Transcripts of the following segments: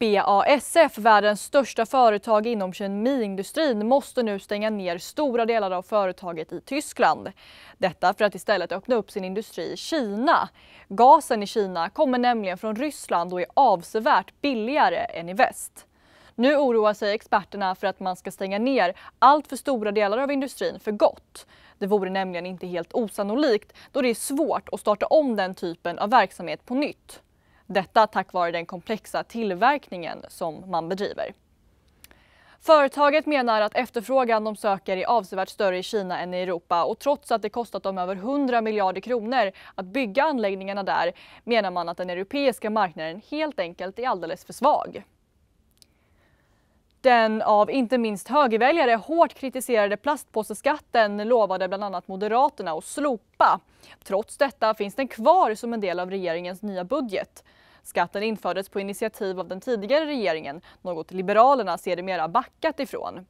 BASF, världens största företag inom kemiindustrin, måste nu stänga ner stora delar av företaget i Tyskland. Detta för att istället öppna upp sin industri i Kina. Gasen i Kina kommer nämligen från Ryssland och är avsevärt billigare än i väst. Nu oroar sig experterna för att man ska stänga ner allt för stora delar av industrin för gott. Det vore nämligen inte helt osannolikt då det är svårt att starta om den typen av verksamhet på nytt. Detta tack vare den komplexa tillverkningen som man bedriver. Företaget menar att efterfrågan de söker är avsevärt större i Kina än i Europa och trots att det kostat dem över 100 miljarder kronor att bygga anläggningarna där menar man att den europeiska marknaden helt enkelt är alldeles för svag. Den av inte minst högerväljare hårt kritiserade plastpåseskatten lovade bland annat Moderaterna att slopa. Trots detta finns den kvar som en del av regeringens nya budget. Skatten infördes på initiativ av den tidigare regeringen, något Liberalerna sedermera backat ifrån.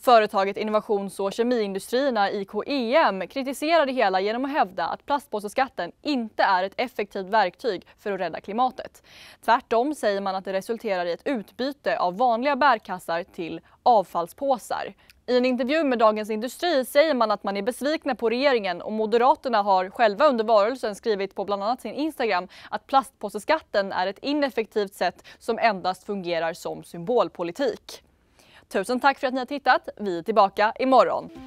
Företaget Innovations och kemiindustrierna, IKEM, kritiserar det hela genom att hävda att plastpåseskatten inte är ett effektivt verktyg för att rädda klimatet. Tvärtom säger man att det resulterar i ett utbyte av vanliga bärkassar till avfallspåsar. I en intervju med Dagens Industri säger man att man är besvikna på regeringen och Moderaterna har själva under varelsen skrivit på bland annat sin Instagram att plastpåseskatten är ett ineffektivt sätt som endast fungerar som symbolpolitik. Tusen tack för att ni har tittat. Vi är tillbaka imorgon.